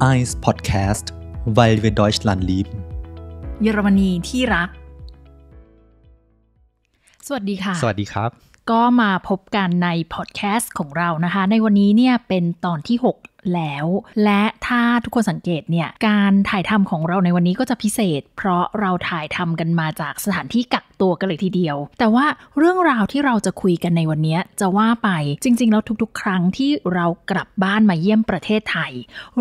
Eyes Podcast weil wir Deutschland lieben เยอรมนีที่รัก สวัสดีค่ะ สวัสดีครับก็มาพบกันในพอดแคสต์ของเรานะคะ ในวันนี้เนี่ยเป็นตอนที่ 6 แล้ว และถ้าทุกคนสังเกตเนี่ยการถ่ายทำของเราในวันนี้ก็จะพิเศษ เพราะเราถ่ายทำกันมาจากสถานที่กัก ตัวกันเลยทีเดียว แต่ว่าเรื่องราวที่เราจะคุยกันในวันนี้จะว่าไปจริงๆแล้วทุก ๆ ครั้งที่เรากลับบ้านมาเยี่ยมประเทศไทย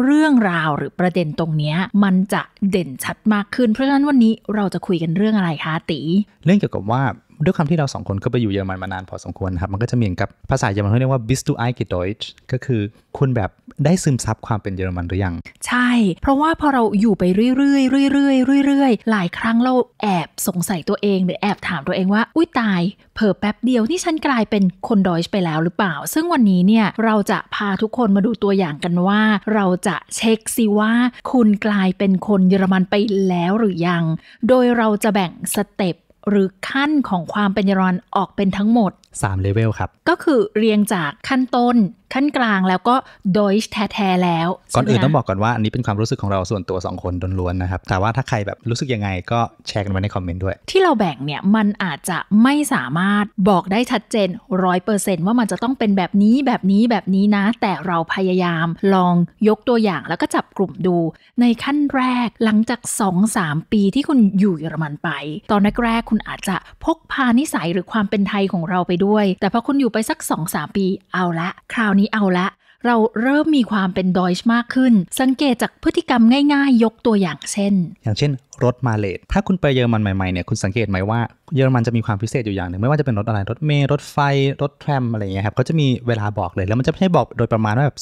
เรื่องราวหรือประเด็นตรงนี้ มันจะเด่นชัดมากขึ้น เพราะฉะนั้นวันนี้เราจะคุยกันเรื่องอะไรคะตีเรื่องเกี่ยวกับว่าด้วยคำที่เราสองคนก็ไปอยู่เยอรมันมานานพอสมควรครับ มันก็จะมีกับภาษาเยอรมันเขาเรียกว่า bist du e i g e d e u t s c h ก็คือคุณแบบได้ซึมซับความเป็นเยอรมันหรือยัง ใช่ เพราะว่าพอเราอยู่ไปเรื่อยๆเรื่อยๆเรื่อยๆ หลายครั้งเราแอบสงสัยตัวเอง หรือแอบถามตัวเองว่า อุ้ยตาย เพลอแป๊บเดียวที่ฉันกลายเป็นคนดอยช์ไปแล้วหรือเปล่าซึ่งวันนี้เนี่ยเราจะพาทุกคนมาดูตัวอย่างกันว่า เราจะเช็คซิว่า คุณกลายเป็นคนเยอรมันไปแล้วหรือยังโดยเราจะแบ่งสเต็ปหรือขั้นของความเป็นยรอนออกเป็นทั้งหมด3เลเวลครับ ก็คือเรียงจากขั้นต้นขั้นกลางแล้วก็โดยแท้้แล้ว ก่อนอื่นต้องบอกก่อนว่า อันนี้เป็นความรู้สึกของเราส่วนตัว 2 คนล้วนๆนะครับ แต่ว่าถ้าใครแบบรู้สึกยังไงก็แชร์กันไว้ในคอมเมนต์ด้วย ที่เราแบ่งเนี่ย มันอาจจะไม่สามารถบอกได้ชัดเจนร้อยเปอร์เซนต์ว่ามันจะต้องเป็นแบบนี้แบบนี้แบบนี้นะ แต่เราพยายามลองยกตัวอย่างแล้วก็จับกลุ่มดู ในขั้นแรกหลังจาก 2-3 ปีที่คุณอยู่เยอรมันไป ตอนแรกๆคุณอาจจะพกพานิสัยหรือความเป็นไทยของเราไปด้วย้วยแต่พอคุณอยู่ไปสัก 2-3 ปี เอาละ คราวนี้เอาละ เราเริ่มมีความเป็นดอยช์มากขึ้น สังเกตจากพฤติกรรมง่ายๆ ยกตัวอย่างเช่น อย่างเช่นรถมาเลทถ้าคุณไปเยอรมันใหม่ๆเนี่ย คุณสังเกตไหมว่าเยอรมันจะมีความพิเศษอยู่อย่างหนึ่ง ไม่ว่าจะเป็นรถอะไร รถเมย์รถไฟ รถแทรม อะไรเงี้ยครับ เขาจะมีเวลาบอกเลย แล้วมันจะไม่ให้บอกโดยประมาณว่าแบบ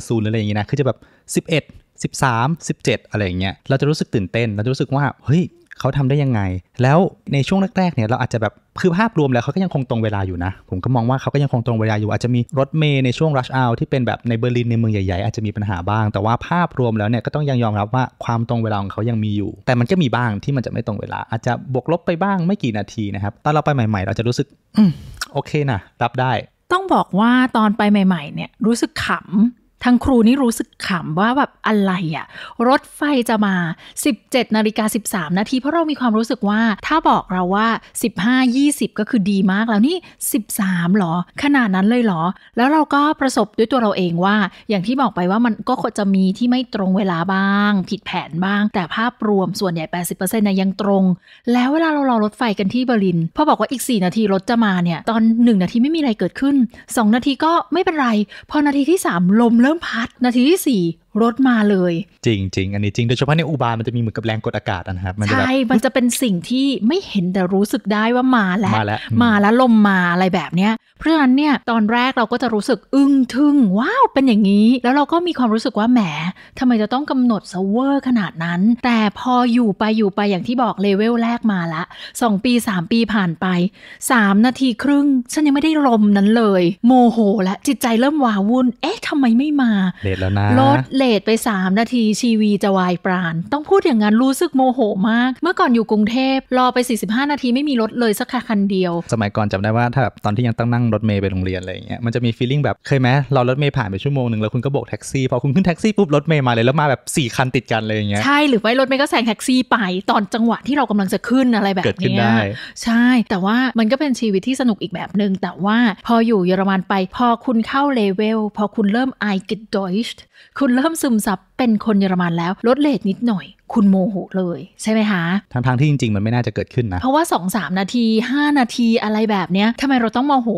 0510หรืออะไรอย่างเงี้ยนะ คือจะแบบ11 13 17 อะไรอเงี้ย เราจะรู้สึกตื่นเต้น เราจะรู้สึกว่าเฮ้ยเขาทำได้ยังไง แล้วในช่วงแรก ๆ เนี่ยเราอาจจะแบบคือภาพรวมแล้วเขาก็ยังคงตรงเวลาอยู่นะ ผมก็มองว่าเขาก็ยังคงตรงเวลาอยู่อาจจะมีรถเมย์ในช่วง rush hour ที่เป็นแบบในเบอร์ลินในเมืองใหญ่ๆอาจจะมีปัญหาบ้าง แต่ว่าภาพรวมแล้วเนี่ยก็ต้องยังยอมรับว่าความตรงเวลาของเขายังมีอยู่ แต่มันก็มีบ้างที่มันจะไม่ตรงเวลา อาจจะบวกลบไปบ้างไม่กี่นาทีนะครับ ตอนเราไปใหม่ๆเราจะรู้สึกโอเคนะรับได้ ต้องบอกว่าตอนไปใหม่ๆ เนี่ยรู้สึกขำทางครูนี่รู้สึกขำว่าแบบอะไรอะรถไฟจะมา 17นาฬิกา13นาทีเพราะเรามีความรู้สึกว่า ถ้าบอกเราว่า 15 20 ก็คือดีมาก แล้วนี่ 13หรอ ขนาดนั้นเลยเหรอ แล้วเราก็ประสบด้วยตัวเราเองว่า อย่างที่บอกไปว่ามันก็จะมีที่ไม่ตรงเวลาบ้าง ผิดแผนบ้างแต่ภาพรวมส่วนใหญ่ 80%เนะยยังตรง แล้วเวลาเรารอรถไฟกันที่เบอร์ลินพอบอกว่าอีก 4 นาทีรถจะมาเนี่ยตอน 1 นาทีไม่มีอะไรเกิดขึ้น 2 นาทีก็ไม่เป็นไร พอนาทีที่ 3ลมเริ่มริ่มพัดนาทีที่สี่รถมาเลย จริงจริงอันนี้จริงโดยเฉพาะในอุบานมันจะมีเหมือนกับแรงกดอากาศนะครับใช่มันจะเป็นสิ่งที่ไม่เห็นแต่รู้สึกได้ว่ามาแล้วมาแล้วมาแล้วลมมาอะไรแบบเนี้ยเพราะฉะนั้นเนี่ยตอนแรกเราก็จะรู้สึกอึ้งทึ่งว้าวเป็นอย่างนี้แล้วเราก็มีความรู้สึกว่าแหมทำไมจะต้องกำหนดเซเวอร์ ขนาดนั้น แต่พออยู่ไปอยู่ไปอย่างที่บอกเลเวลแรกมาละ2 ปี 3 ปีผ่านไป 3 นาทีครึ่งฉันยังไม่ได้ลมนั้นเลย โมโห และจิตใจเริ่มวาวุ่นเอ๊ะทำไมไม่มาเลทแล้วนะรถเลเลทไป 3 นาทีชีวีจะวายปราณต้องพูดอย่างนั้น รู้สึกโมโหมาก เมื่อก่อนอยู่กรุงเทพรอไป 45 นาทีไม่มีรถเลยสักคันเดียว สมัยก่อนจำได้ว่าถ้าแบบ ตอนที่ยังต้องนั่งรถเมย์ไปโรงเรียนอะไรอย่างเงี้ยมันจะมีฟีลลิ่งแบบเคยไหมเรารถเมย์ผ่านไปชั่วโมงหนึ่ง แล้วคุณก็บบกแท็กซี่พอคุณขึ้นแท็กซี่ปุ๊บรถเมย์มาเลยแล้วมาแบบ 4 คันติดกันเลยอย่างเงี้ยใช่หรือไม่รถเมย์ก็แซงแท็กซี่ไปตอนจังหวะที่เรากำลังจะขึ้นอะไรแบบเกิดขึ้นได้ใช่ แต่ว่ามันก็เป็นชีวิตที่สนุกอีกแบบหนึ่งแต่ว่าพออยู่เยอรมันไป พอคุณเข้าเลเวลพอคุณเริ่มไอกิดดอยช์คุณเริ่มซึมซับเป็นคนเยอรมันแล้วลดเลทนิดหน่อย คุณโมโหเลยใช่ไหมคะทั้งทางที่จริงๆมันไม่น่าจะเกิดขึ้นนะ เพราะว่า 2 3 นาที 5 นาทีอะไรแบบเนี้ยทำไมเราต้องโมโห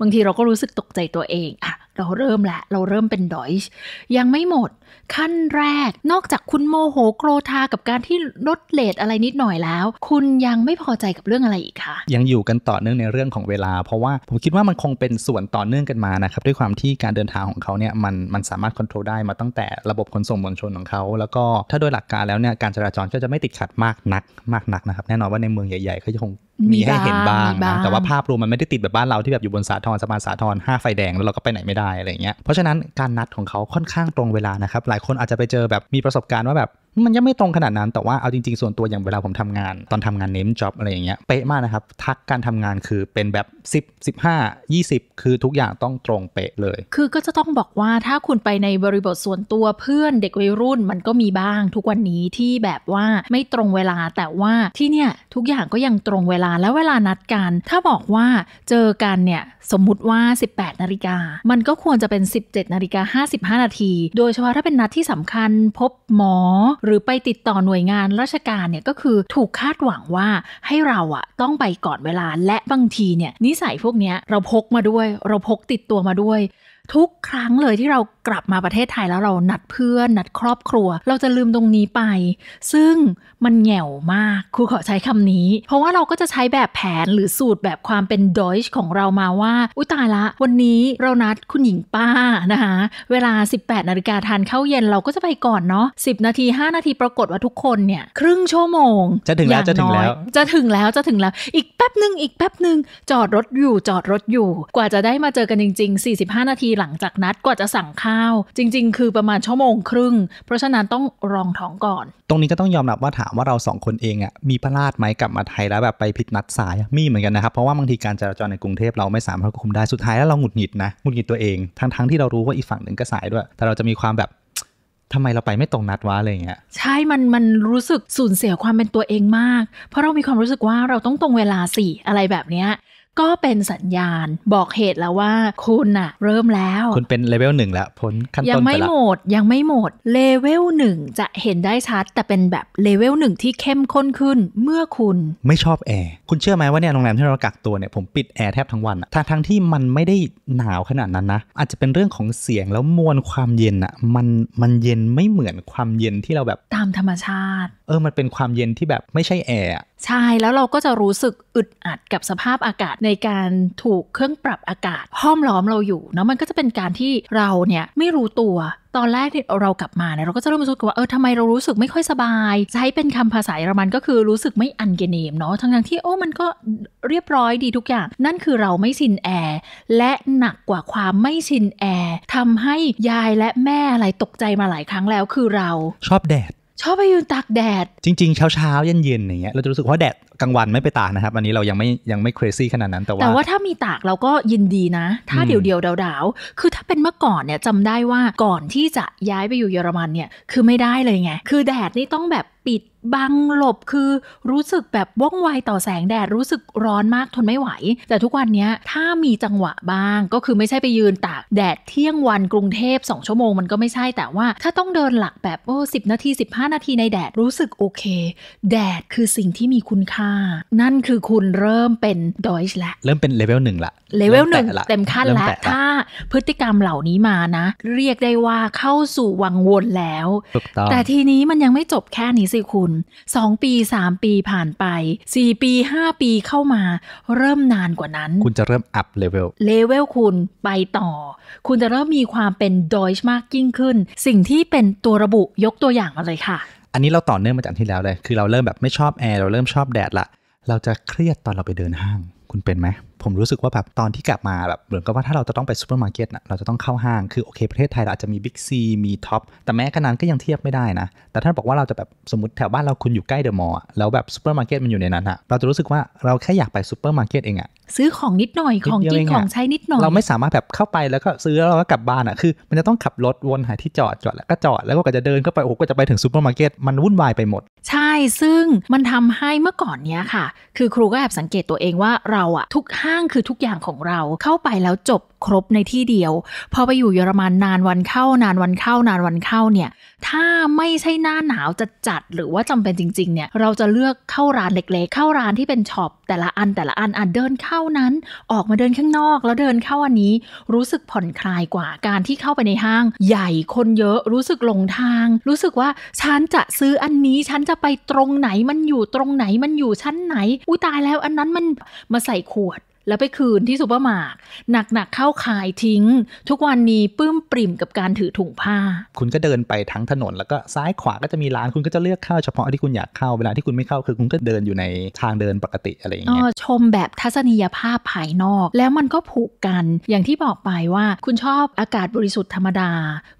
บางทีเราก็รู้สึกตกใจตัวเองอะเราเริ่มละเราเริ่มเป็นดอยช์ยังไม่หมดขั้นแรกนอกจากคุณโมโหโกรธากับการที่ลดเลทอะไรนิดหน่อยแล้ว คุณยังไม่พอใจกับเรื่องอะไรอีกคะยังอยู่กันต่อเนื่องในเรื่องของเวลา เพราะว่าผมคิดว่ามันคงเป็นส่วนต่อเนื่องกันมานะครับด้วยความที่การเดินทางของเขาเนี่ยมันมันสามารถควบคุมได้มาตั้งแต่ระบบขนส่งมวลชนของเขา แล้วก็ถ้าโดยหลักการแล้วเนี่ยการจราจรก็จะไม่ติดขัดมากนักมากนักนะครับแน่นอนว่าในเมืองใหญ่ๆเขาจะคงมีให้เห็นบ้างนะแต่ว่าภาพรวมมันไม่ได้ติดแบบบ้านเราที่แบบอยู่บนสาทรสะพานสาทรห้าไฟแดงแล้วเราก็ไปไหนไม่ได้ อะไรเงี้ย เพราะฉะนั้นการนัดของเขาค่อนข้างตรงเวลานะครับ หลายคนอาจจะไปเจอแบบมีประสบการณ์ว่าแบบมันยังไม่ตรงขนาดนั้นแต่ว่าเอาจริงๆ ส่วนตัวอย่างเวลาผมทำงาน ตอนทำงานเน้นจ็อบอะไรอย่างเงี้ยเป๊ะมากนะครับ ทักการทำงานคือเป็นแบบ10 15 20 คือทุกอย่างต้องตรงเป๊ะเลย คือก็จะต้องบอกว่าถ้าคุณไปในบริบทส่วนตัวเพื่อนเด็กวัยรุ่นมันก็มีบ้างทุกวันนี้ที่แบบว่าไม่ตรงเวลาแต่ว่าที่เนี่ยทุกอย่างก็ยังตรงเวลาแล้วเวลานัดกัน ถ้าบอกว่าเจอกันเนี่ยสมมุติว่า 18นาฬิกามันก็ควรจะเป็น 17นาฬิกา55นาทีโดยเฉพาะถ้าเป็นนัดที่สำคัญพบหมอหรือไปติดต่อหน่วยงานราชการเนี่ย ก็คือถูกคาดหวังว่าให้เราอะต้องไปก่อนเวลาและบางทีเนี่ย นิสัยพวกนี้เราพกมาด้วย เราพกติดตัวมาด้วยทุกครั้งเลยที่เรากลับมาประเทศไทยแล้วเรานัดเพื่อนนัดครอบครัว เราจะลืมตรงนี้ไป ซึ่งมันแง่วมากครูขอใช้คำนี้ เพราะว่าเราก็จะใช้แบบแผนหรือสูตรแบบความเป็นดอยช์ของเรามาว่า อุ้ยตายละ วันนี้เรานัดคุณหญิงป้านะคะเวลา 18 นาฬิกาทานข้าวเย็นเราก็จะไปก่อนเนาะ10 นาที 5 นาทีปรากฏว่าทุกคนเนี่ยครึ่งชั่วโมง จะถึงแล้วจะถึงแล้วจะถึงแล้วจะถึงแล้วอีกแป๊บหนึ่งอีกแป๊บหนึ่งจอดรถอยู่จอดรถอยู่ กว่าจะได้มาเจอกันจริง ๆ 45 นาทีหลังจากนัดกว่าจะสั่งข้าว จริง ๆ คือประมาณชั่วโมงครึ่ง เพราะฉะนั้นต้องรองท้องก่อน ตรงนี้ก็ต้องยอมรับว่าถามว่าเราสองคนเองอะ่ะ มีพลาดไหมกลับมาไทยแล้วแบบไปผิดนัดสายมีเหมือนกันนะครับ เพราะว่าบางทีการจราจรในกรุงเทพเราไม่สามารถควบคุมได้สุดท้ายแล้วเราหงุดหงิดนะหงุดหงิดตัวเอง ทั้งๆทที่เรารู้ว่าอีกฝั่งหนึ่งก็สายด้วย แต่เราจะมีความแบบทำไมเราไปไม่ตรงนัดวะอะไรเงี้ยใช่มันมันรู้สึกสูญเสียความเป็นตัวเองมาก เพราะเรามีความรู้สึกว่าเราต้องตรงเวลาสิอะไรแบบเนี้ยก็เป็นสัญญาณบอกเหตุแล้วว่าคุณอะเริ่มแล้ว คุณเป็นเลเวลหนึ่งแล้วพ้นขั้นต้นแล้วยังไม่หมดยังไม่หมดเลเวลหนึ่งจะเห็นได้ชัด แต่เป็นแบบเลเวลหนึ่งที่เข้มข้นขึ้นเมื่อคุณไม่ชอบแอร์คุณเชื่อไหมว่าเนี่ยโรงแรมที่เรากักตัวเนี่ยผมปิดแอร์แทบทั้งวันทั้งทั้งที่มันไม่ได้หนาวขนาดนั้นนะ อาจจะเป็นเรื่องของเสียงแล้วมวลความเย็นอะมันมันเย็นไม่เหมือนความเย็นที่เราแบบ ตามธรรมชาติเออ มันเป็นความเย็นที่แบบไม่ใช่แอร์ใช่ แล้วเราก็จะรู้สึกอึดอัดกับสภาพอากาศในการถูกเครื่องปรับอากาศ ห้อมล้อมเราอยู่เนาะมันก็จะเป็นการที่เราเนี่ยไม่รู้ตัว ตอนแรกที่เรากลับมาเนี่ยเราก็จะเริ่มรู้สึกว่า เออทำไมเรารู้สึกไม่ค่อยสบาย ใช้เป็นคำภาษาเยอรมันก็คือรู้สึกไม่อันเกเนมเนาะ ทั้งทั้งที่โอ้มันก็เรียบร้อยดีทุกอย่าง นั่นคือเราไม่ชินแอร์และหนักกว่าความไม่ชินแอร์ทำให้ยายและแม่อะไรตกใจมาหลายครั้งแล้ว คือเราชอบแดดชอบไปยืนตากแดด จริงๆเช้าเช้าเย็นเย็นอย่างเงี้ยเราจะรู้สึกว่าแดดกลางวันไม่ไปตากนะครับ อันนี้เรายังไม่ยังไม่ crazy ขนาดนั้นแต่ว่าแต่ว่าถ้ามีตากเราก็ยินดีนะ ถ้าเดีียวๆดาวๆ คือถ้าเป็นเมื่อก่อนเนี่ยจำได้ว่าก่อนที่จะย้ายไปอยู่เยอรมันเนี่ยคือไม่ได้เลยไง คือแดดนี่ต้องแบบปิดบังหลบคือรู้สึกแบบว่องไวต่อแสงแดดรู้สึกร้อนมากทนไม่ไหว แต่ทุกวันนี้ถ้ามีจังหวะบ้างก็คือไม่ใช่ไปยืนตากแดดเที่ยงวันกรุงเทพ2ชั่วโมงมันก็ไม่ใช่แต่ว่าถ้าต้องเดินหลักแบบโอ้สินาที 15 นาทีในแดดรู้สึกโอเค แดดคือสิ่งที่มีคุณค่า นั่นคือคุณเริ่มเป็นดอยช์ลวเริ่มเป็นเลเวลหนึ่งละเลเวลหนึ่งเต็มขั้นแล้วถ้าพฤติกรรมเหล่านี้มานะ เรียกได้ว่าเข้าสู่วังวนแล้วแต่ทีนี้มันยังไม่จบแค่นี้สิคุณสองปีสามปีผ่านไปสี่ปีห้าปีเข้ามาเริ่มนานกว่านั้น คุณจะเริ่มอัพเลเวลเลเวลคุณไปต่อ คุณจะเริ่มมีความเป็นดอยช์มากยิ่งขึ้น สิ่งที่เป็นตัวระบุยกตัวอย่างมาเลยค่ะ อันนี้เราต่อเนื่องมาจากที่แล้วเลย คือเราเริ่มแบบไม่ชอบแอร์เราเริ่มชอบแดดละเราจะเครียดตอนเราไปเดินห้าง คุณเป็นไหมผมรู้สึกว่าแบบตอนที่กลับมาแบบเหมือนกับว่าถ้าเราจะต้องไปซูเปอร์มาร์เก็ตนะเราจะต้องเข้าห้างคือโอเค ประเทศไทยเราอาจจะมีบิ๊กซีมีท็อปแต่แม้ขนาดก็ยังเทียบไม่ได้นะ แต่ถ้าบอกว่าเราจะแบบสมมติแถวบ้านเราคุณอยู่ใกล้เดอะมอลล์แล้วแบบซูเปอร์มาร์เก็ตมันอยู่ในนั้นอะเราจะรู้สึกว่าเราแค่อยากไปซูเปอร์มาร์เก็ตเองอะซื้อของนิดหน่อยของกินของใช้นิดหน่อยเราไม่สามารถแบบเข้าไปแล้วก็ซื้อแล้วก็กลับบ้านอะคือมันจะต้องขับรถวนหาที่จอดจอดแล้วก็จอดแล้วก็จะเดินเข้าไปโอ้โหก็จะไปถึงซูเปอร์มาร์เก็ตมันวุ่นวายไปหมด ใช่ซึ่งมันทำให้เมื่อก่อนเนี้ยค่ะ คือครูก็แอบสังเกตตัวเองว่าเราอะทุกห้างคือทุกอย่างของเราเข้าไปแล้วจบครบ ในที่เดียวพอไปอยู่เยอรมันนานวันเข้านานวันเข้านานวันเข้าเนี่ย ถ้าไม่ใช่หน้าหนาวจะจัดหรือว่าจำเป็นจริงๆเนี่ย เราจะเลือกเข้าร้านเล็กๆ เข้าร้านที่เป็นช็อปแต่ละอันแต่ละอันอันเดินเข้านั้นออกมาเดินข้างนอกแล้วเดินเข้าอันนี้รู้สึกผ่อนคลายกว่าการที่เข้าไปในห้างใหญ่คนเยอะรู้สึกหลงทางรู้สึกว่าฉันจะซื้ออันนี้ฉันจะไปตรงไหนมันอยู่ตรงไหนมันอยู่ชั้นไหน อุ้ยตายแล้วอันนั้นมันมาใส่ขวด แล้วไปคืนที่ซูเปอร์มาร์กหนักๆเข้าาขายทิ้ง ทุกวันนี้ปื้มปริ่มกับการถือถุงผ้า คุณก็เดินไปทั้งถนน แล้วก็ซ้ายขวาก็จะมีร้านคุณก็จะเลือกเข้าเฉพาะที่คุณอยากเข้าเวลาที่คุณไม่เข้าคือคุณก็เดินอยู่ในทางเดินปกติอะไรอย่างเงี้ยชมแบบทัศนียภาพภายนอกแล้วมันก็ผูกกันอย่างที่บอกไปว่าคุณชอบอากาศบริสุทธิ์ธรรมดา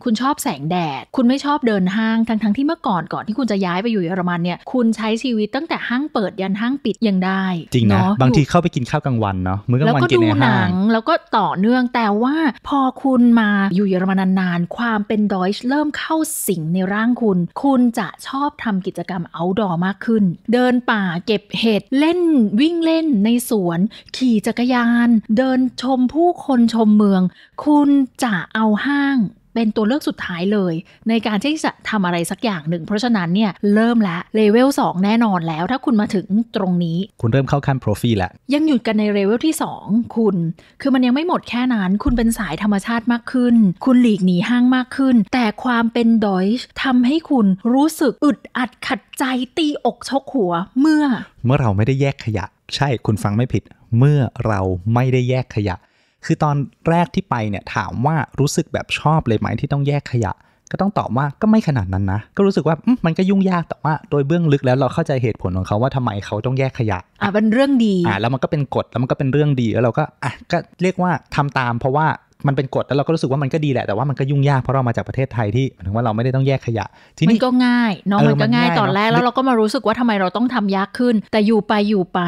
คุณชอบแสงแดดคุณไม่ชอบเดินห้างทั้งทั้งที่เมื่อก่อนก่อนที่คุณจะย้ายไปอยู่เยอรมันเนี่ยคุณใช้ชีวิตตั้งแต่ห้างเปิดยันห้างปิดยังได้จริงนะบางทีเข้าไปกินข้าวกลางวันเนาะมื้อกลางวันกินในห้างแล้วก็ต่อเนื่ององแต่ว่าพอคุณมาอยู่เยอรมันนานๆ ความเป็นดอยช์เริ่มเข้าสิงในร่างคุณ คุณจะชอบทำกิจกรรมเอาดอมากขึ้น เดินป่าเก็บเห็ด เล่นวิ่งเล่นในสวน ขี่จักรยาน เดินชมผู้คนชมเมือง คุณจะเอาห้างเป็นตัวเลือกสุดท้ายเลย ในการที่จะทำอะไรสักอย่างหนึ่ง เพราะฉะนั้นเนี่ยเริ่มละเลเวล2แน่นอนแล้ว ถ้าคุณมาถึงตรงนี้ คุณเริ่มเข้าขั้นโปรฟีแล้ว ยังหยุดกันในเลเวลที่ 2 คุณ คือมันยังไม่หมดแค่นั้น คุณเป็นสายธรรมชาติมากขึ้น คุณหลีกหนีห้างมากขึ้น แต่ความเป็นดอยช์ทำให้คุณรู้สึก อึดอัดขัดใจตีอกชกหัว เมื่อ เมื่อเราไม่ได้แยกขยะ ใช่คุณฟังไม่ผิด เมื่อเราไม่ได้แยกขยะคือตอนแรกที่ไปเนี่ยถามว่ารู้สึกแบบชอบเลยไหมที่ต้องแยกขยะ ก็ต้องตอบว่าก็ไม่ขนาดนั้นนะก็รู้สึกว่ามันก็ยุ่งยากแต่ว่า โดยเบื้องลึกแล้วเราเข้าใจเหตุผลของเขาว่าทำไมเขาต้องแยกขยะอ่ะเป็นเรื่องดีอ่ะแล้วมันก็เป็นกฎแล้วมันก็เป็นเรื่องดีแล้วเราก็อ่ะก็เรียกว่าทำตาม เพราะว่ามันเป็นกฎแล้วเราก็รู้สึกว่ามันก็ดีแหละแต่ว่ามันก็ยุ่งยากเพราะเรามาจากประเทศไทยที่ถึงว่าเราไม่ได้ต้องแยกขยะ ที่นี่ก็ง่ายน้องมันก็ง่ายตอนแรกแล้วเราก็มารู้สึกว่าทำไมเราต้องทำยากขึ้น แต่อยู่ไปอยู่ไป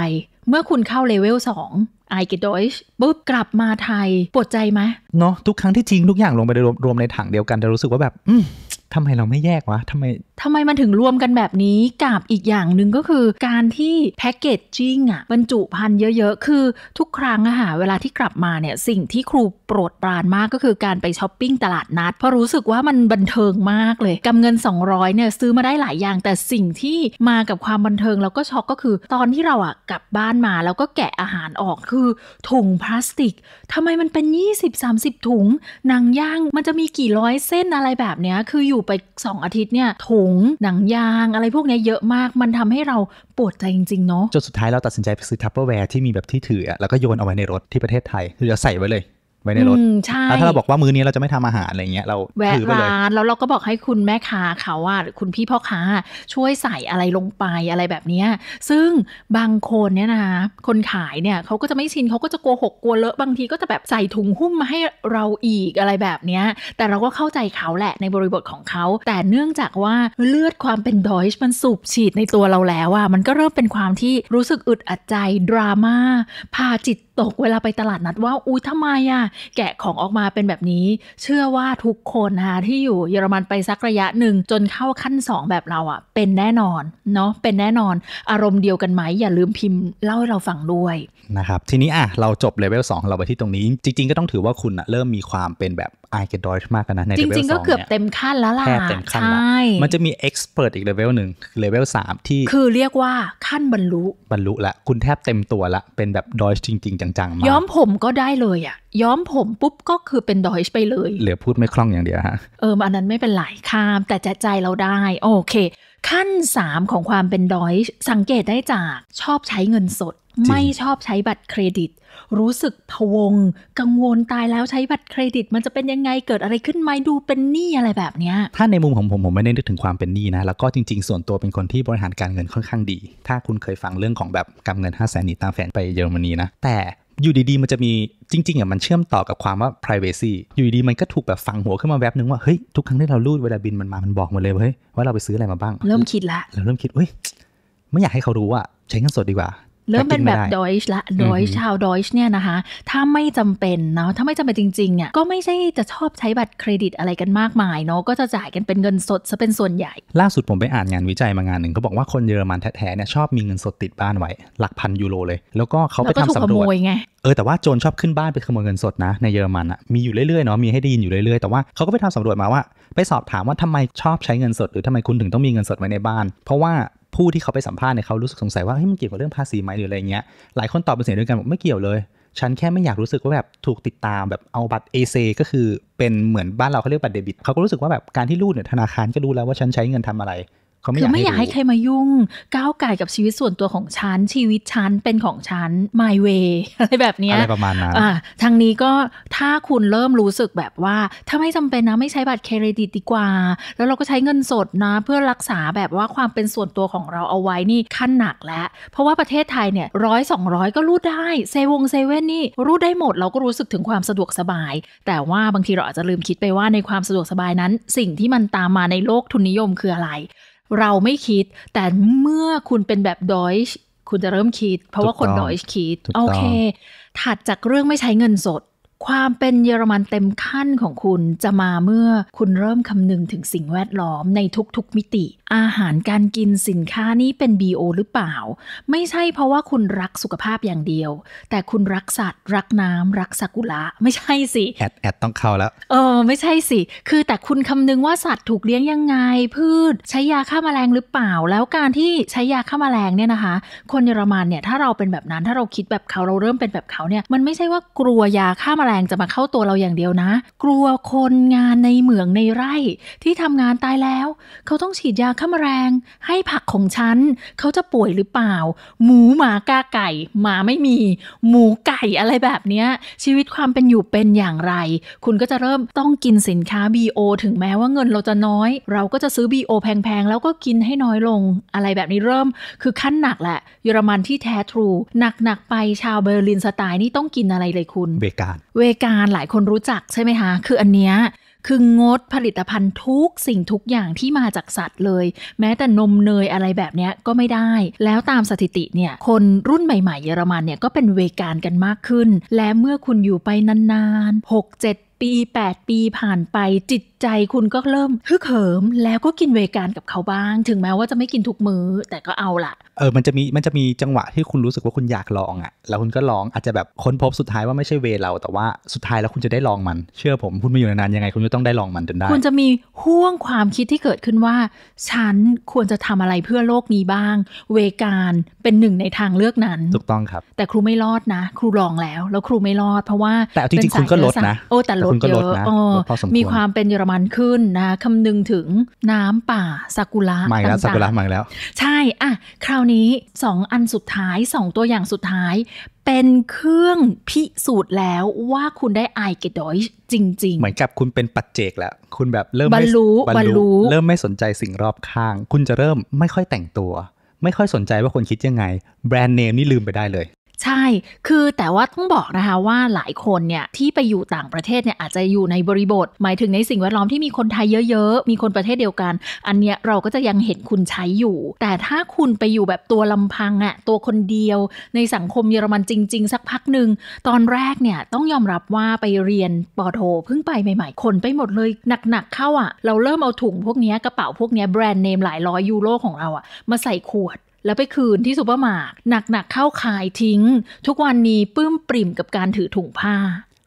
เมื่อคุณเข้าเลเวลสองไอเกดอยชปุ๊บกลับมาไทย ปวดใจไหมเนาะทุกครั้งที่ทิ้งทุกอย่างลงไปรวมในถังเดียวกันจะรู้สึกว่าแบบทำไมเราไม่แยกวะทำไมทำไมมันถึงรวมกันแบบนี้กับอีกอย่างหนึ่งก็คือการที่แพ็กเกจจิ้งอะบรรจุพันเยอะๆคือทุกครั้งอะค่ะเวลาที่กลับมาเนี่ยสิ่งที่ครูโปรดปรานมาก ก็คือการไปช้อปปิ้งตลาดนัดเพราะรู้สึกว่ามันบันเทิงมากเลย กำเงิน 200เนี่ยซื้อมาได้หลายอย่าง แต่สิ่งที่มากับความบันเทิงแล้วก็ช็อกก็คือตอนที่เราอะกลับบ้านมาแล้วก็แกะอาหารออกคือถุงพลาสติกทำไมมันเป็น20-30ถุงหนังย่างมันจะมีกี่ร้อยเส้นอะไรแบบเนี้ยคืออยูู่่ไป 2 อาทิตย์เนี่ยถุงหนังยาง อะไรพวกนี้เยอะมากมันทำให้เราปวดใจจริง ๆ เนาะจนสุดท้ายเราตัดสินใจไปซื้อทัพเปอร์แวร์ที่มีแบบที่ถือ แล้วก็โยนเอาไว้ในรถที่ประเทศไทยรือจะใส่ไว้เลยไว้ในรถแล้วถ้าเราบอกว่ามื้อนี้เราจะไม่ทำอาหารอะไรเงี้ยเราแวะร้านแล้วเราก็บอกให้คุณแม่ค้าเขาว่าคุณพี่พ่อค้าช่วยใส่อะไรลงไปอะไรแบบนี้ซึ่งบางคนเนี่ยนะคนขายเนี่ยเขาก็จะไม่ชินเขาก็จะโกหกกลัวเลอะบางทีก็จะแบบใส่ถุงหุ้มมาให้เราอีกอะไรแบบนี้แต่เราก็เข้าใจเขาแหละในบริบทของเขา แต่เนื่องจากว่าเลือดความเป็นดอยช์มันสูบฉีดในตัวเราแล้วอะมันก็เริ่มเป็นความที่รู้สึกอึดอัดใจดราม่าพาจิตตกเวลาไปตลาดนัดว่าอุ้ยทำไมอะแกะของออกมาเป็นแบบนี้ เชื่อว่าทุกคนนะคะที่อยู่เยอรมันไปสักระยะหนึ่งจนเข้าขั้น 2 แบบเราอะ่ะเป็นแน่นอนเนาะเป็นแน่นอน อารมณ์เดียวกันไหม อย่าลืมพิมพ์เล่าให้เราฟังด้วยนะครับทีนี้อ่ะเราจบเลเวล2เราไปที่ตรงนี้ จริงๆ ก็ต้องถือว่าคุณอะเริ่มมีความเป็นแบบอายเกดดอยมากนะในเลเวลสองจริงๆ ก็เกือบเต็มขั้นแล้วล่ะแทบเต็มขั้นแล้วมันจะมีเอ็กซ์เพรสอีกเลเวลหนึ่งคือเลเวลสามที่คือเรียกว่าขั้นบรรลุบรรลุละคุณแทบเต็มตัวละ เป็นแบบดอยจริงๆ จังๆ มากย้อมผมก็ได้เลยอ่ะย้อมผมปุ๊บก็คือเป็นดอยไปเลย เหลือพูดไม่คล่องอย่างเดียวฮะเอออันนั้นไม่เป็นไรข้ามแต่ใจใจเราได้โอเคขั้น 3 ของความเป็นดอยสังเกตได้จากชอบใช้เงินสด ไม่ชอบใช้บัตรเครดิต รู้สึกพวงกังวลตายแล้วใช้บัตรเครดิต มันจะเป็นยังไงเกิดอะไรขึ้นไหมดูเป็นหนี้อะไรแบบเนี้ยถ้าในมุมของผมผมไม่ได้นึกถึงความเป็นหนี้นะแล้วก็จริง ๆ ส่วนตัวเป็นคนที่บริหารการเงินค่อนข้างดี ถ้าคุณเคยฟังเรื่องของแบบกำเงิน5้าแสนหนีตามแฟนไปเยอรมนีนะแต่อยู่ดี ๆ มันจะมีจริง ๆอ่ะมันเชื่อมต่อกับความว่า privacy อยู่ดีๆมันก็ถูกแบบฟังหัวขึ้นมาแวบนึงว่า เฮ้ย ทุกครั้งที่เราลูดเวลาบินมันมามันบอกหมดเลยว่าเฮ้ยว่าเราไปซื้ออะไรมาบ้าง เริ่มคิดละเราเริ่มคิดเฮ้ยไม่อยากให้เขารู้ว่าใช้เงินสดดีกว่าเริ่มเป็นแบบดอยช์ละดอยชาวดอยช์เนี่ยนะคะ ถ้าไม่จำเป็นเนาะถ้าไม่จำเป็นจริงๆเนี่ยก็ไม่ใช่จะชอบใช้บัตรเครดิตอะไรกันมากมายเนาะก็จะจ่ายกันเป็นเงินสดซะเป็นส่วนใหญ่ ล่าสุดผมไปอ่านงานวิจัยมางานหนึ่งเขาบอกว่าคนเยอรมันแท้ๆเนี่ยชอบมีเงินสดติดบ้านไว้ หลักพันยูโรเลย แล้วก็เขาไปทำสำรวจเออแต่ว่าโจรชอบขึ้นบ้านไปขโมยเงินสดนะในเยอรมันอะมีอยู่เรื่อยๆเนาะมีให้ได้ยินอยู่เรื่อยๆแต่ว่าเขาก็ไปทำสำรวจมาว่า ไปสอบถามว่าทำไมชอบใช้เงินสด หรือทำไมคุณถึงต้องมีเงินสดไว้ในบ้านเพราะว่าผู้ที่เขาไปสัมภาษณ์เนี่ยเขารู้สึกสงสัยว่าเฮ้ยมันเกี่ยวกับเรื่องภาษีไหมหรืออะไรเงี้ยหลายคนตอบเป็นเสียงเดียวกัน บอกไม่เกี่ยวเลย ฉันแค่ไม่อยากรู้สึกว่าแบบถูกติดตามแบบเอาบัตรเอเซก็คือเป็นเหมือนบ้านเราเขาเรียกบัตรเดบิตเขาก็รู้สึกว่าแบบการที่รูดเนี่ยธนาคารก็รู้แล้วว่าฉันใช้เงินทำอะไรเขาไม่อยากไม่อยากให้ใครมายุ่งก้าวไก่กับชีวิตส่วนตัวของฉัน ชีวิตฉันเป็นของฉัน my way อะไรแบบนี้อะไรประมาณนั้นทางนี้ก็ถ้าคุณเริ่มรู้สึกแบบว่าถ้าไม่จำเป็นนะไม่ใช้บัตรเครดิตดีกว่า แล้วเราก็ใช้เงินสดนะ เพื่อรักษาแบบว่าความเป็นส่วนตัวของเราเอาไว้นี่ขั้นหนักแล้วเพราะว่าประเทศไทยเนี่ยร้อยสองร้อยก็รูดได้เซวงเซเว่นนี่รูดได้หมดเราก็รู้สึกถึงความสะดวกสบาย แต่ว่าบางทีเราอาจจะลืมคิดไปว่าในความสะดวกสบายนั้นสิ่งที่มันตามมาในโลกทุนนิยมคืออะไรเราไม่คิด แต่เมื่อคุณเป็นแบบดอยช์คุณจะเริ่มคิด เพราะว่าคนดอยช์คิด โอเค ถัดจากเรื่องไม่ใช้เงินสดความเป็นเยอรมันเต็มขั้นของคุณจะมาเมื่อคุณเริ่มคำนึงถึงสิ่งแวดล้อม ในทุกๆมิติ อาหารการกินสินค้านี้เป็น BO หรือเปล่า ไม่ใช่เพราะว่าคุณรักสุขภาพอย่างเดียว แต่คุณรักสัตว์ รักน้ำรักสักุระไม่ใช่สิ แอดแอดต้องเข้าแล้ว เออ ไม่ใช่สิ คือแต่คุณคำนึงว่าสัตว์ถูกเลี้ยงยังไง พืชใช้ยาฆ่ามาแมลงหรือเปล่า แล้วการที่ใช้ยาฆ่ามาแมลงเนี่ยนะคะ คนเยอรมันเนี่ยถ้าเราเป็นแบบนั้นถ้าเราคิดแบบเขาเราเริ่มเป็นแบบเขาเนี่ยมันไม่ใช่ว่ากลัวยาฆ่ามาลงจะมาเข้าตัวเราอย่างเดียวนะ กลัวคนงานในเหมืองในไร่ ที่ทำงานตายแล้ว เขาต้องฉีดยาฆ่าแมลงให้ผักของฉันเขาจะป่วยหรือเปล่า หมูหมากาไก่หมาไม่มี หมูไก่อะไรแบบเนี้ย ชีวิตความเป็นอยู่เป็นอย่างไร คุณก็จะเริ่มต้องกินสินค้า BO ถึงแม้ว่าเงินเราจะน้อย เราก็จะซื้อ BO แพงๆ แล้วก็กินให้น้อยลง อะไรแบบนี้เริ่มคือขั้นหนักแหละเยอรมันที่แท้ทรูหนักๆไปชาวเบอร์ลินสไตล์นี่ต้องกินอะไรเลยคุณเวกานเวการหลายคนรู้จักใช่ไหมคะคืออันเนี้ยคืองดผลิตภัณฑ์ทุกสิ่งทุกอย่างที่มาจากสัตว์เลย แม้แต่นมเนยอะไรแบบนี้ก็ไม่ได้ แล้วตามสถิติเนี่ย คนรุ่นใหม่ๆเยอรมันเนี่ยก็เป็นเวการกันมากขึ้น และเมื่อคุณอยู่ไปนานๆ6 7ปี8ปีผ่านไปจิตใจคุณก็เริ่มฮึกเหิมแล้วก็กินเวกานกับเขาบ้าง ถึงแม้ว่าจะไม่กินทุกมือ้อแต่ก็เอาละเออมันจะมีมันจะมีจังหวะที่คุณรู้สึกว่าคุณอยากลองอะ่ะ แล้วคุณก็ลองอาจจะแบบค้นพบสุดท้ายว่าไม่ใช่เวเรา แต่ว่าสุดท้ายแล้วคุณจะได้ลองมัน เชื่อผมคุณมาอยู่นานๆยังไง คุณจะต้องได้ลองมันจนได้คุณจะมีห่วงความคิดที่เกิดขึ้นว่า ฉันควรจะทำอะไรเพื่อโลกนี้บ้าง เวการเป็นหนึ่งในทางเลือกนั้นถูกต้องครับ แต่ครูไม่รอดนะ ครูลองแล้ว แล้วครูไม่รอดเพราะว่า แต่จริงๆคุณก็ลดนะ โอ้แต่ลุณกดลดอะมีความเป็นเยอรมันขึ้นนะคำนึงถึงน้ำป่าซากุระใหม่แล้วซากุระใหม่แล้ว ใช่อ่ะ คราวนี้ 2 อันสุดท้าย 2 ตัวอย่างสุดท้าย เป็นเครื่องพิสูจน์แล้วว่าคุณได้ไอเกดอยจริงๆ เหมือนกับคุณเป็นปัจเจกแล้ว คุณแบบเริ่มบรรลุบรรลุเริ่มไม่สนใจสิ่งรอบข้าง คุณจะเริ่มไม่ค่อยแต่งตัว ไม่ค่อยสนใจว่าคนคิดยังไงแบรนด์เนมนี่ลืมไปได้เลยใช่ คือแต่ว่าต้องบอกนะคะว่าหลายคนเนี่ยที่ไปอยู่ต่างประเทศเนี่ยอาจจะอยู่ในบริบทหมายถึงในสิ่งแวดล้อมที่มีคนไทยเยอะ ๆ มีคนประเทศเดียวกัน อันเนี้ยเราก็จะยังเห็นคุณใช้อยู่ แต่ถ้าคุณไปอยู่แบบตัวลำพังอะตัวคนเดียว ในสังคมเยอรมันจริงๆ สักพักหนึ่งตอนแรกเนี่ยต้องยอมรับว่าไปเรียนปอโท เพิ่งไปใหม่ ๆ คนไปหมดเลยหนักๆเข้าอะเราเริ่มเอาถุงพวกนี้กระเป๋าพวกนี้แบรนด์เนมหลายร้อยยูโรของเราอะมาใส่ขวดแล้วไปคืนที่ซูเปอร์มาร์กหนักๆเข้าขายทิ้ง ทุกวันนี้ปื้มปริ่มกับการถือถุงผ้า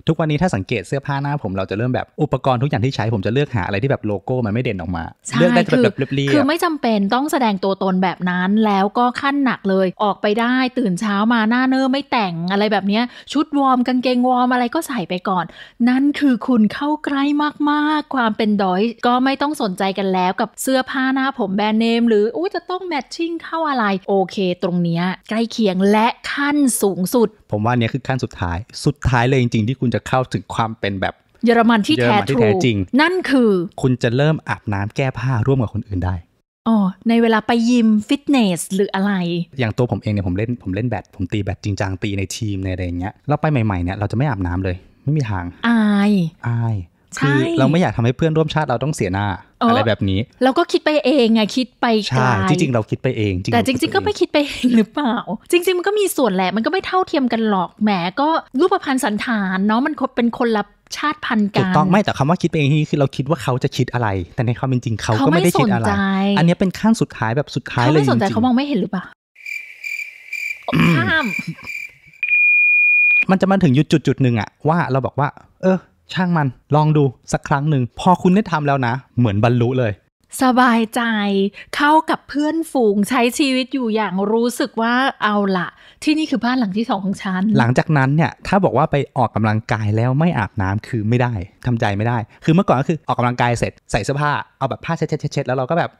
ทุกวันนี้ถ้าสังเกตเสื้อผ้าหน้าผมเราจะเริ่มแบบอุปกรณ์ทุกอย่างที่ใช้ผมจะเลือกหาอะไรที่แบบโลโก้มันไม่เด่นออกมา เลือกได้แบบเรียบๆคือไม่จำเป็นต้องแสดงตัวตนแบบนั้นแล้วก็ขั้นหนักเลยออกไปได้ตื่นเช้ามาหน้าเนิ่มไม่แต่งอะไรแบบนี้ชุดวอร์มกางเกงวอร์มอะไรก็ใส่ไปก่อน นั่นคือคุณเข้าใกล้มากๆ ความเป็นดอยก็ไม่ต้องสนใจกันแล้วกับเสื้อผ้าหน้าผมแบรนด์เนมหรืออุ้จะต้องแมทชิ่งเข้าอะไรโอเค ตรงเนี้ยใกล้เคียงและขั้นสูงสุดผมว่าเนี้ยคือขั้นสุดท้าย สุดท้ายเลยจริงๆ ที่คุณจะเข้าถึงความเป็นแบบ เยอรมันที่แท้จริง นั่นคือ คุณจะเริ่มอาบน้ำแก้ผ้าร่วมกับคนอื่นได้อ๋อ ในเวลาไปยิม ฟิตเนสหรืออะไร อย่างตัวผมเองเนี่ยผมเล่นผมเล่นแบด ผมตีแบดจริงจังตีในทีมในอะไรเงี้ย เราไปใหม่ๆ เนี่ยเราจะไม่อาบน้ำเลย ไม่มีทาง อาย อายคือ เราไม่อยากทำให้เพื่อนร่วมชาติเราต้องเสียหน้า อะไรแบบนี้ เราก็คิดไปเอง ไงคิดไปไกลจริง ๆ เราคิดไปเองแต่จริง ๆ ก็ไม่คิดไปเองหรือเปล่า จริง ๆมันก็มีส่วนแหละ มันก็ไม่เท่าเทียมกันหรอกแหม ก็รูปพนธ์สันฐาน เนาะมันเป็นคนละชาติพันธุ์กันถูกต้องไม่แต่คำว่าคิดไปเองนี่คือเราคิดว่าเขาจะคิดอะไร แต่ในความเป็นจริงเขาก็ไม่ได้คิดอะไร อันนี้เป็นขั้นสุดท้ายแบบสุดท้ายเลยจริงเขาไม่สนใจเขามองไม่เห็นหรือเปล่าข้ามมันจะมาถึงยุดจุดจุดหนึ่งอะว่าเราบอกว่า เออช่างมัน ลองดูสักครั้งหนึ่ง พอคุณได้ทำแล้วนะ เหมือนบรรลุเลยสบายใจเข้ากับเพื่อนฝูงใช้ชีวิตอยู่อย่างรู้สึกว่าเอาละที่นี่คือบ้านหลังที่สองของฉันหลังจากนั้นเนี่ยถ้าบอกว่าไปออกกำลังกายแล้วไม่อาบน้ำคือไม่ได้ทำใจไม่ได้ คือเมื่อก่อนก็คือออกกำลังกายเสร็จ ใส่เสื้อผ้าเอาแบบผ้าเช็ดเช็ดเช็ดแล้วเราก็แบบ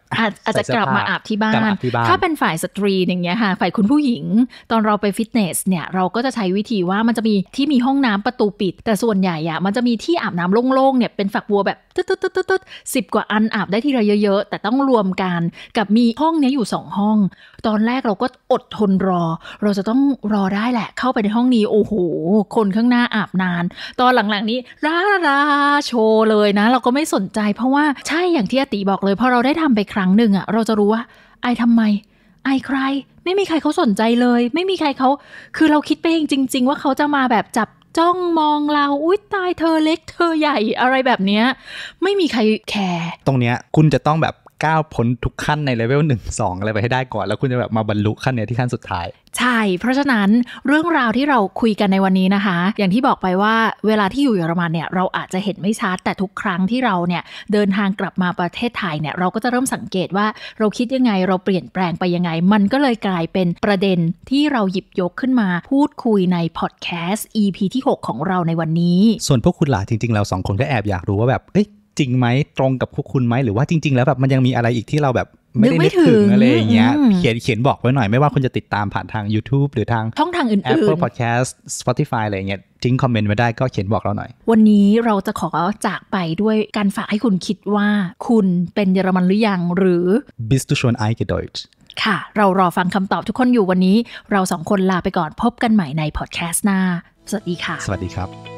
อาจจะกลับมาอาบที่บ้านถ้าเป็นฝ่ายสตรีอย่างเงี้ยค่ะฝ่ายคุณผู้หญิง ตอนเราไปฟิตเนสเนี่ยเราก็จะใช้วิธีว่ามันจะมีที่มีห้องน้ำประตูปิด แต่ส่วนใหญ่อะมันจะมีที่อาบน้ำโล่งๆเนี่ยเป็นฝักบัวแบบตึ๊ดตึ๊ดตึ๊ดตึ๊ดสิบกว่าอันอาบได้ทีละเยอะเยอะ แต่ต้องรวมกันกับมีห้องนี้ อยู่สองห้อง ตอนแรกเราก็อดทนรอ เราจะต้องรอได้แหละ เข้าไปในห้องนี้โอ้โหคนข้างหน้าอาบนาน ตอนหลังๆนี้ราราโชว์เลยนะ เราก็ไม่สนใจ เพราะว่าใช่อย่างที่อติบอกเลยพอเราได้ทำไปครั้งหนึ่งอะเราจะรู้ว่า ไอทำไมไอใครไม่มีใครเขาสนใจเลย ไม่มีใครเขาคือเราคิดไปเองจริง ๆ ว่าเขาจะมาแบบจับจ้องมองเรา อุ้ยตายเธอเล็กเธอใหญ่อะไรแบบเนี้ยไม่มีใครแคร์ตรงเนี้ยคุณจะต้องแบบก้าวพ้นทุกขั้นในเลเวลหนึ่งสองอะไรไปให้ได้ก่อนแล้วคุณจะแบบมาบรรลุขั้นเนี้ยที่ขั้นสุดท้าย ใช่เพราะฉะนั้นเรื่องราวที่เราคุยกันในวันนี้นะคะ อย่างที่บอกไปว่าเวลาที่อยู่เยอรมันเนี่ยเราอาจจะเห็นไม่ชัดแต่ทุกครั้งที่เราเนี่ยเดินทางกลับมาประเทศไทยเนี่ยเราก็จะเริ่มสังเกตว่าเราคิดยังไงเราเปลี่ยนแปลงไปยังไง มันก็เลยกลายเป็นประเด็นที่เราหยิบยกขึ้นมาพูดคุยในพอดแคสต์ EP ที่6 ของเราในวันนี้ ส่วนพวกคุณหล่ะจริง ๆเราสองคนก็แอบอยากรู้ว่าแบบเอ๊ะจริงไหมตรงกับคุณไหมหรือว่าจริง ๆ แล้วแบบมันยังมีอะไรอีกที่เราแบบไม่ได้นึกถึง อะไรอย่างเงี้ยเขียนเขียนบอกไว้หน่อยไม่ว่าคุณจะติดตามผ่านทาง YouTube หรือทางช่องทางอื่นๆ Apple Podcast Spotify อะไรเงี้ยทิ้งคอมเมนต์ไว้ได้ก็เขียนบอกเราหน่อย วันนี้เราจะขอจากไปด้วยการฝากให้คุณคิดว่าคุณเป็นเยอรมันหรือยังหรือ Bist du schon eingedeut ค่ะ เรารอฟังคำตอบทุกคนอยู่วันนี้เราสองคนลาไปก่อนพบกันใหม่ในพอดแคสต์หน้าสวัสดีค่ะ สวัสดีครับ